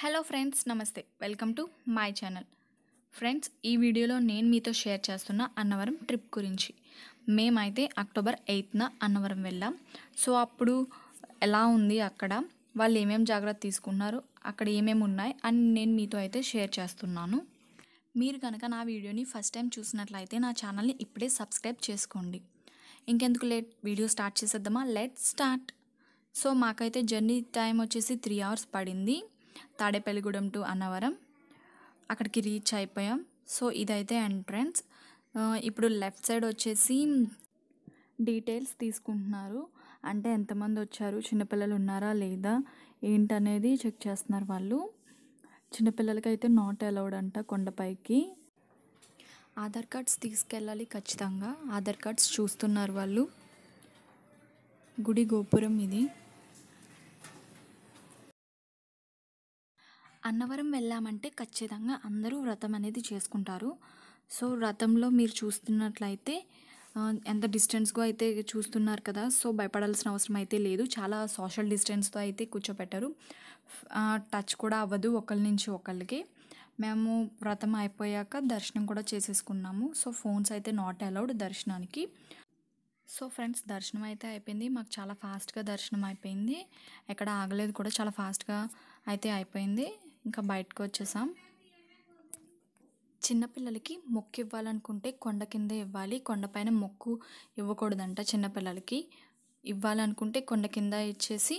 hello friends నమస్తే welcome to my channel friends ఈ వీడియోలో నేను మీతో షేర్ చేస్తున్న అన్నవరం ట్రిప్ గురించి మేమైతే అక్టోబర్ ఎయిత్న అన్నవరం వెళ్ళాం సో అప్పుడు ఎలా ఉంది అక్కడ వాళ్ళు ఏమేమి జాగ్రత్త తీసుకున్నారు అక్కడ ఏమేమి ఉన్నాయి అని నేను మీతో అయితే షేర్ చేస్తున్నాను మీరు కనుక నా వీడియోని ఫస్ట్ టైం చూసినట్లయితే నా ఛానల్ని ఇప్పుడే సబ్స్క్రైబ్ చేసుకోండి ఇంకెందుకు లేట్ వీడియో స్టార్ట్ చేసేద్దామా లెట్ స్టార్ట్ సో మాకైతే జర్నీ టైం వచ్చేసి త్రీ అవర్స్ పడింది తాడేపల్లిగూడెం టు అన్నవరం అక్కడికి రీచ్ అయిపోయాం సో ఇదైతే ఎంట్రన్స్ ఇప్పుడు లెఫ్ట్ సైడ్ వచ్చేసి డీటెయిల్స్ తీసుకుంటున్నారు అంటే ఎంతమంది వచ్చారు చిన్నపిల్లలు ఉన్నారా లేదా ఏంటనేది చెక్ చేస్తున్నారు వాళ్ళు చిన్నపిల్లలకి అయితే నాట్ అలౌడ్ అంట కొండపైకి ఆధార్ కార్డ్స్ తీసుకెళ్ళాలి ఖచ్చితంగా ఆధార్ కార్డ్స్ చూస్తున్నారు వాళ్ళు గుడి గోపురం ఇది అన్నవరం వెళ్ళామంటే ఖచ్చితంగా అందరూ వ్రతం అనేది చేసుకుంటారు సో వ్రతంలో మీరు చూస్తున్నట్లయితే ఎంత డిస్టెన్స్గా అయితే చూస్తున్నారు కదా సో భయపడాల్సిన అవసరం అయితే లేదు చాలా సోషల్ డిస్టెన్స్తో అయితే కూర్చోపెట్టారు టచ్ కూడా అవ్వదు ఒకరి నుంచి ఒకరికి మేము వ్రతం అయిపోయాక దర్శనం కూడా చేసేసుకున్నాము సో ఫోన్స్ అయితే నాట్ అలౌడ్ దర్శనానికి సో ఫ్రెండ్స్ దర్శనం అయితే అయిపోయింది మాకు చాలా ఫాస్ట్గా దర్శనం అయిపోయింది ఎక్కడ ఆగలేదు కూడా చాలా ఫాస్ట్గా అయితే అయిపోయింది ఇంకా బయటకు వచ్చేసాం చిన్నపిల్లలకి మొక్కు ఇవ్వాలనుకుంటే కొండ కింద ఇవ్వాలి కొండపైన మొక్కు ఇవ్వకూడదంట చిన్నపిల్లలకి ఇవ్వాలనుకుంటే కొండ కింద ఇచ్చేసి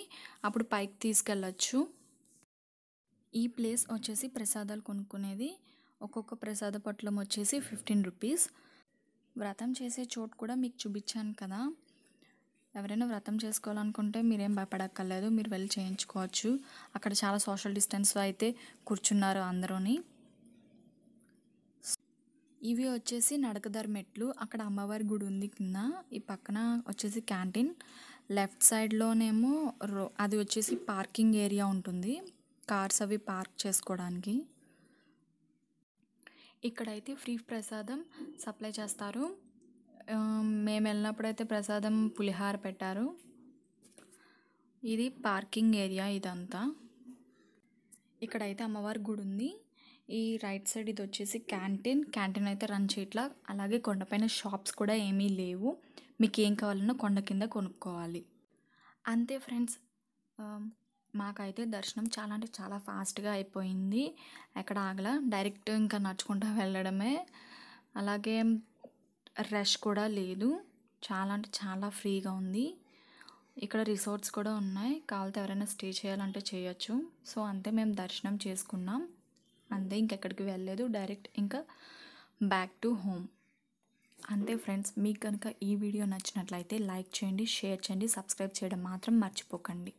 అప్పుడు పైకి తీసుకెళ్ళచ్చు ఈ ప్లేస్ వచ్చేసి ప్రసాదాలు కొనుక్కునేది ఒక్కొక్క ప్రసాద పొట్లం వచ్చేసి ఫిఫ్టీన్ రూపీస్ వ్రతం చేసే చోటు కూడా మీకు చూపించాను కదా ఎవరైనా వ్రతం చేసుకోవాలనుకుంటే మీరేం భయపడక్కర్లేదు మీరు వెళ్ళి చేయించుకోవచ్చు అక్కడ చాలా సోషల్ డిస్టెన్స్ అయితే కూర్చున్నారు అందరూని ఇవి వచ్చేసి నడకదర్ మెట్లు అక్కడ అమ్మవారి గుడి ఉంది కింద ఈ పక్కన వచ్చేసి క్యాంటీన్ లెఫ్ట్ సైడ్లోనేమో రో అది వచ్చేసి పార్కింగ్ ఏరియా ఉంటుంది కార్స్ అవి పార్క్ చేసుకోవడానికి ఇక్కడైతే ఫ్రీ ప్రసాదం సప్లై చేస్తారు మేము వెళ్ళినప్పుడైతే ప్రసాదం పులిహార పెట్టారు ఇది పార్కింగ్ ఏరియా ఇదంతా ఇక్కడైతే అమ్మవారి గుడి ఉంది ఈ రైట్ సైడ్ ఇది వచ్చేసి క్యాంటీన్ క్యాంటీన్ అయితే రన్ చేయట్లా అలాగే కొండపైన షాప్స్ కూడా ఏమీ లేవు మీకు ఏం కావాలన్నా కొండ కింద కొనుక్కోవాలి అంతే ఫ్రెండ్స్ మాకైతే దర్శనం చాలా అంటే చాలా ఫాస్ట్గా అయిపోయింది ఎక్కడ ఆగల డైరెక్ట్ ఇంకా నడుచుకుంటూ వెళ్ళడమే అలాగే రష్ కూడా లేదు చాలా అంటే చాలా ఫ్రీగా ఉంది ఇక్కడ రిసార్ట్స్ కూడా ఉన్నాయి కావాలితే ఎవరైనా స్టే చేయాలంటే చేయొచ్చు సో అంతే మేము దర్శనం చేసుకున్నాం అంతే ఇంకెక్కడికి వెళ్ళలేదు డైరెక్ట్ ఇంకా బ్యాక్ టు హోమ్ అంతే ఫ్రెండ్స్ మీకు కనుక ఈ వీడియో నచ్చినట్లయితే లైక్ చేయండి షేర్ చేయండి సబ్స్క్రైబ్ చేయడం మాత్రం మర్చిపోకండి